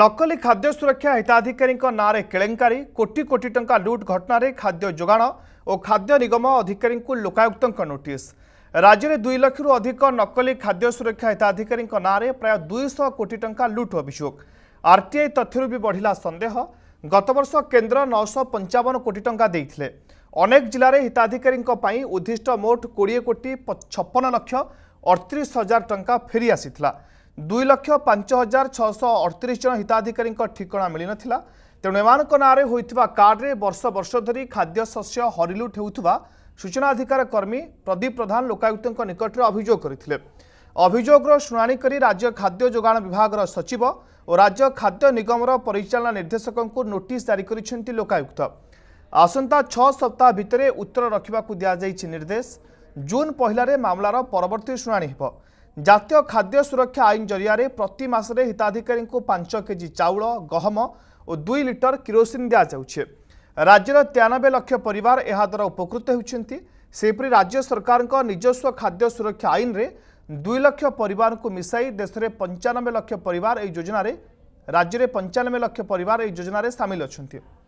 ନକଲି ଖାଦ୍ୟ ସୁରକ୍ଷା ହିତାଧିକାରୀଙ୍କ ନାଁରେ କେଳେଙ୍କାରୀ କୋଟି କୋଟି ଟଙ୍କା ଲୁଟ୍ ଘଟଣାରେ ଖାଦ୍ୟ ଯୋଗାଣ ଓ ଖାଦ୍ୟ ନିଗମ ଅଧିକାରୀଙ୍କୁ ଲୋକାୟୁକ୍ତଙ୍କ ନୋଟିସ୍ ରାଜ୍ୟରେ ଦୁଇ ଲକ୍ଷରୁ ଅଧିକ ନକଲି ଖାଦ୍ୟ ସୁରକ୍ଷା ହିତାଧିକାରୀଙ୍କ ନାଁରେ ପ୍ରାୟ ଦୁଇଶହ କୋଟି ଟଙ୍କା ଲୁଟ୍ ଅଭିଯୋଗ ଆର୍ଟିଆଇ ତଥ୍ୟରୁ ବି ବଢ଼ିଲା ସନ୍ଦେହ ଗତବର୍ଷ କେନ୍ଦ୍ର ନଅଶହ ପଞ୍ଚାବନ କୋଟି ଟଙ୍କା ଦେଇଥିଲେ ଅନେକ ଜିଲ୍ଲାରେ ହିତାଧିକାରୀଙ୍କ ପାଇଁ ଉଦ୍ଦିଷ୍ଟ ମୋଟ କୋଡ଼ିଏ କୋଟି ଛପନ ଲକ୍ଷ ଅଠତିରିଶ ହଜାର ଟଙ୍କା ଫେରି ଆସିଥିଲା ଦୁଇ ଲକ୍ଷ ପାଞ୍ଚ ହଜାର ଛଅଶହ ଅଠତିରିଶ ଜଣ ହିତାଧିକାରୀଙ୍କ ଠିକଣା ମିଳିନଥିଲା ତେଣୁ ଏମାନଙ୍କ ନାଁରେ ହୋଇଥିବା କାର୍ଡ଼ରେ ବର୍ଷ ବର୍ଷ ଧରି ଖାଦ୍ୟଶସ୍ୟ ହରିଲୁଟ୍ ହେଉଥିବା ସୂଚନା ଅଧିକାର କର୍ମୀ ପ୍ରଦୀପ ପ୍ରଧାନ ଲୋକାୟୁକ୍ତଙ୍କ ନିକଟରେ ଅଭିଯୋଗ କରିଥିଲେ ଅଭିଯୋଗର ଶୁଣାଣି କରି ରାଜ୍ୟ ଖାଦ୍ୟ ଯୋଗାଣ ବିଭାଗର ସଚିବ ଓ ରାଜ୍ୟ ଖାଦ୍ୟ ନିଗମର ପରିଚାଳନା ନିର୍ଦ୍ଦେଶକଙ୍କୁ ନୋଟିସ୍ ଜାରି କରିଛନ୍ତି ଲୋକାୟୁକ୍ତ ଆସନ୍ତା ଛଅ ସପ୍ତାହ ଭିତରେ ଉତ୍ତର ରଖିବାକୁ ଦିଆଯାଇଛି ନିର୍ଦ୍ଦେଶ ଜୁନ୍ ପହିଲାରେ ମାମଲାର ପରବର୍ତ୍ତୀ ଶୁଣାଣି ହେବ ଜାତୀୟ ଖାଦ୍ୟ ସୁରକ୍ଷା ଆଇନ ଜରିଆରେ ପ୍ରତି ମାସରେ ହିତାଧିକାରୀଙ୍କୁ ପାଞ୍ଚ କେଜି ଚାଉଳ ଗହମ ଓ ଦୁଇ ଲିଟର କିରୋସିନ ଦିଆଯାଉଛି ରାଜ୍ୟର ତେୟାନବେ ଲକ୍ଷ ପରିବାର ଏହାଦ୍ୱାରା ଉପକୃତ ହେଉଛନ୍ତି ସେହିପରି ରାଜ୍ୟ ସରକାରଙ୍କ ନିଜସ୍ୱ ଖାଦ୍ୟ ସୁରକ୍ଷା ଆଇନରେ ଦୁଇ ଲକ୍ଷ ପରିବାରଙ୍କୁ ମିଶାଇ ଦେଶରେ ପଞ୍ଚାନବେ ଲକ୍ଷ ପରିବାର ଏହି ଯୋଜନାରେ ରାଜ୍ୟରେ ପଞ୍ଚାନବେ ଲକ୍ଷ ପରିବାର ଏହି ଯୋଜନାରେ ସାମିଲ ଅଛନ୍ତି